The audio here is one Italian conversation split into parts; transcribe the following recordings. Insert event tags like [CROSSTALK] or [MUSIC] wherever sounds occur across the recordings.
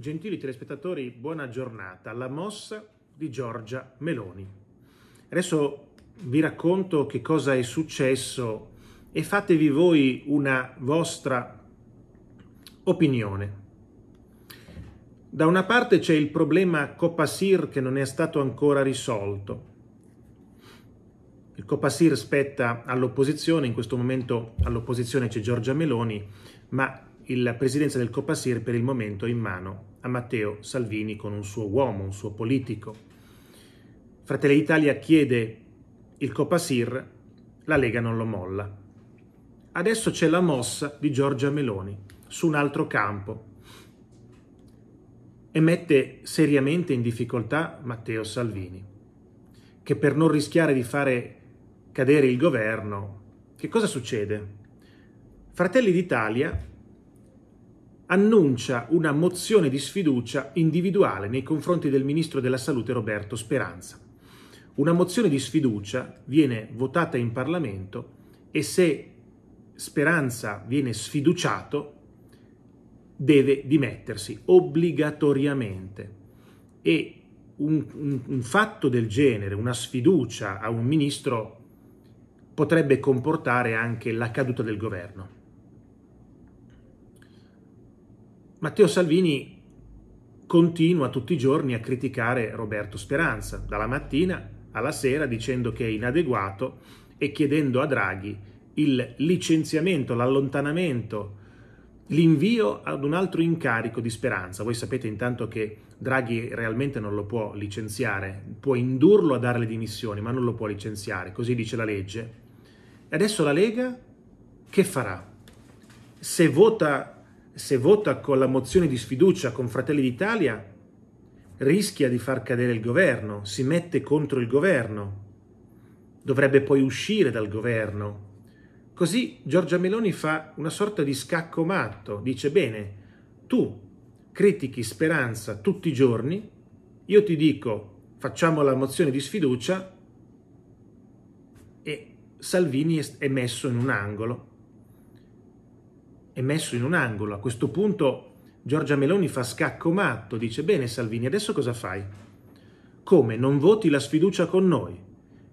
Gentili telespettatori, buona giornata. La mossa di Giorgia Meloni. Adesso vi racconto che cosa è successo e fatevi voi una vostra opinione. Da una parte c'è il problema Copasir che non è stato ancora risolto. Il Copasir spetta all'opposizione, in questo momento all'opposizione c'è Giorgia Meloni, ma la presidenza del Copasir per il momento è in mano a Matteo Salvini con un suo uomo, un suo politico. Fratelli d'Italia chiede il Copasir, la Lega non lo molla. Adesso c'è la mossa di Giorgia Meloni su un altro campo e mette seriamente in difficoltà Matteo Salvini, che per non rischiare di fare cadere il governo, che cosa succede? Fratelli d'Italia annuncia una mozione di sfiducia individuale nei confronti del ministro della Salute Roberto Speranza. Una mozione di sfiducia viene votata in Parlamento e se Speranza viene sfiduciato deve dimettersi obbligatoriamente. E un, un, un, fatto del genere, una sfiducia a un ministro, potrebbe comportare anche la caduta del governo. Matteo Salvini continua tutti i giorni a criticare Roberto Speranza, dalla mattina alla sera dicendo che è inadeguato e chiedendo a Draghi il licenziamento, l'allontanamento, l'invio ad un altro incarico di Speranza. Voi sapete intanto che Draghi realmente non lo può licenziare, può indurlo a dare le dimissioni, ma non lo può licenziare, così dice la legge. E adesso la Lega che farà? Se vota se vota con la mozione di sfiducia con Fratelli d'Italia, rischia di far cadere il governo, si mette contro il governo, dovrebbe poi uscire dal governo. Così Giorgia Meloni fa una sorta di scacco matto, dice bene, tu critichi Speranza tutti i giorni, io ti dico facciamo la mozione di sfiducia e Salvini è messo in un angolo è messo in un angolo. A questo punto Giorgia Meloni fa scacco matto, dice bene Salvini, adesso cosa fai? Come? Non voti la sfiducia con noi?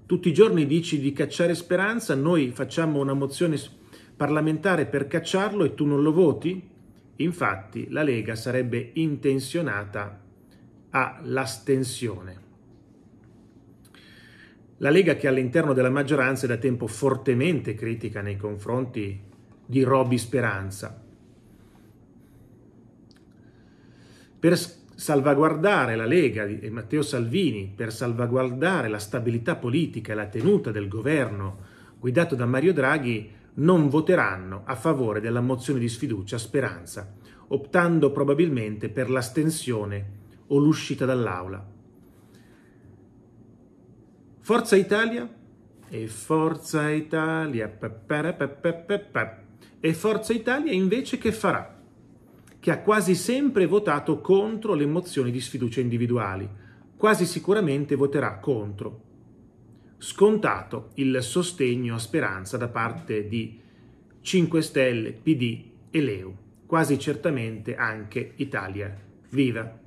Tutti i giorni dici di cacciare Speranza, noi facciamo una mozione parlamentare per cacciarlo e tu non lo voti? Infatti la Lega sarebbe intenzionata all'astensione. La Lega che all'interno della maggioranza è da tempo fortemente critica nei confronti di Robby Speranza. Per salvaguardare la Lega e Matteo Salvini, per salvaguardare la stabilità politica e la tenuta del governo guidato da Mario Draghi, non voteranno a favore della mozione di sfiducia Speranza, optando probabilmente per l'astensione o l'uscita dall'aula. Forza Italia e Forza Italia. Pa, pa, pa, e Forza Italia invece che farà? Che ha quasi sempre votato contro le mozioni di sfiducia individuali, quasi sicuramente voterà contro. Scontato il sostegno a Speranza da parte di 5 Stelle, PD e Leo. quasi certamente anche Italia Viva.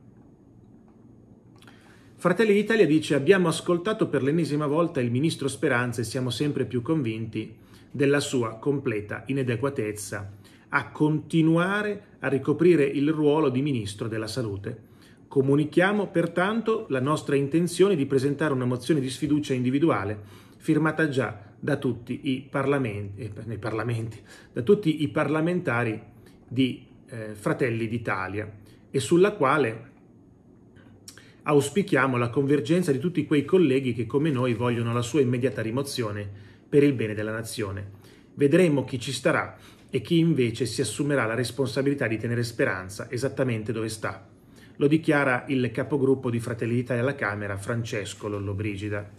Fratelli d'Italia dice abbiamo ascoltato per l'ennesima volta il ministro Speranza e siamo sempre più convinti della sua completa inadeguatezza a continuare a ricoprire il ruolo di Ministro della Salute. Comunichiamo pertanto la nostra intenzione di presentare una mozione di sfiducia individuale firmata già da tutti i, parlamenti, eh, parlamenti, da tutti i parlamentari di eh, Fratelli d'Italia e sulla quale auspichiamo la convergenza di tutti quei colleghi che come noi vogliono la sua immediata rimozione per il bene della nazione. Vedremo chi ci starà e chi invece si assumerà la responsabilità di tenere speranza esattamente dove sta. Lo dichiara il capogruppo di Fratelli d'Italia alla Camera, Francesco Lollobrigida.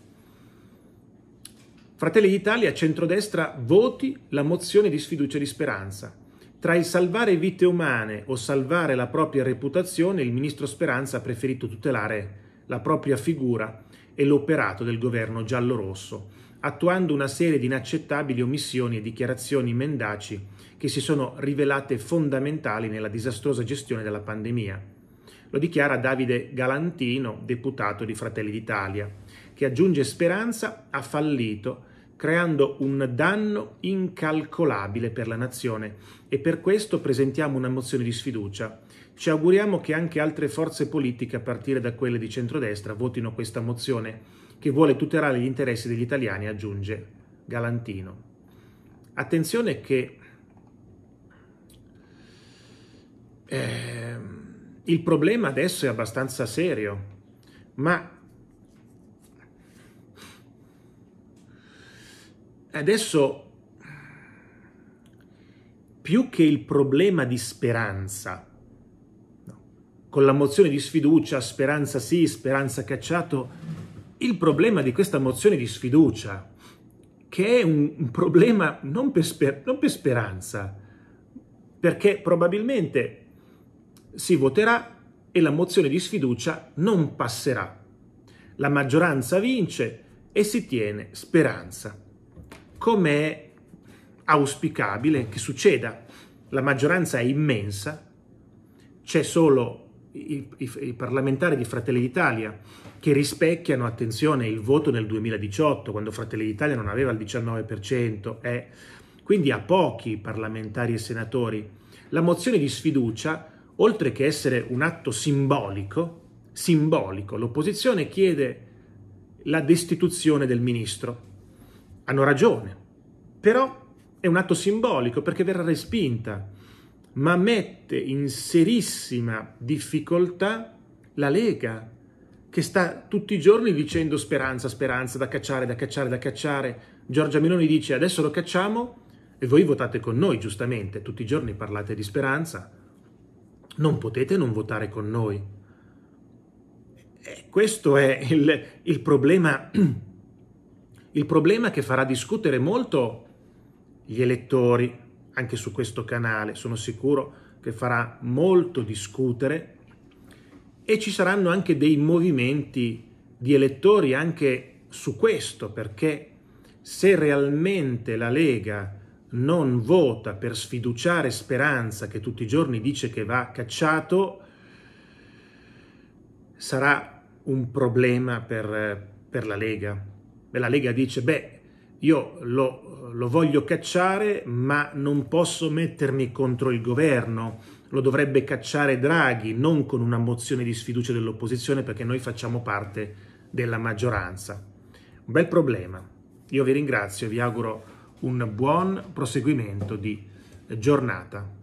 Fratelli d'Italia, centrodestra, voti la mozione di sfiducia e di speranza. Tra il salvare vite umane o salvare la propria reputazione, il ministro Speranza ha preferito tutelare la propria figura e l'operato del governo giallo-rosso, attuando una serie di inaccettabili omissioni e dichiarazioni mendaci che si sono rivelate fondamentali nella disastrosa gestione della pandemia. Lo dichiara Davide Galantino, deputato di Fratelli d'Italia, che aggiunge Speranza ha fallito creando un danno incalcolabile per la nazione e per questo presentiamo una mozione di sfiducia ci auguriamo che anche altre forze politiche, a partire da quelle di centrodestra, votino questa mozione che vuole tutelare gli interessi degli italiani, aggiunge Galantino. Attenzione che eh, il problema adesso è abbastanza serio, ma adesso più che il problema di speranza, con la mozione di sfiducia, speranza sì, speranza cacciato, il problema di questa mozione di sfiducia, che è un problema non per, sper- non per speranza, perché probabilmente si voterà e la mozione di sfiducia non passerà. La maggioranza vince e si tiene speranza, come è auspicabile che succeda. La maggioranza è immensa, c'è solo i, i, i, parlamentari di Fratelli d'Italia che rispecchiano, attenzione, il voto nel 2018, quando Fratelli d'Italia non aveva il 19%, eh, quindi a pochi parlamentari e senatori. La mozione di sfiducia, oltre che essere un atto simbolico, simbolico, l'opposizione chiede la destituzione del ministro. Hanno ragione, però è un atto simbolico perché verrà respinta ma mette in serissima difficoltà la Lega, che sta tutti i giorni dicendo speranza, speranza, da cacciare, da cacciare, da cacciare. Giorgia Meloni dice adesso lo cacciamo e voi votate con noi, giustamente, tutti i giorni parlate di speranza. Non potete non votare con noi. E questo è il, il, problema, [CLEARS THROAT] il problema che farà discutere molto gli elettori anche su questo canale, sono sicuro che farà molto discutere e ci saranno anche dei movimenti di elettori anche su questo perché se realmente la Lega non vota per sfiduciare Speranza che tutti i giorni dice che va cacciato sarà un problema per, per la Lega. La Lega dice beh io lo, lo, voglio cacciare ma non posso mettermi contro il governo, lo dovrebbe cacciare Draghi, non con una mozione di sfiducia dell'opposizione perché noi facciamo parte della maggioranza. Un bel problema. Io vi ringrazio e vi auguro un buon proseguimento di giornata.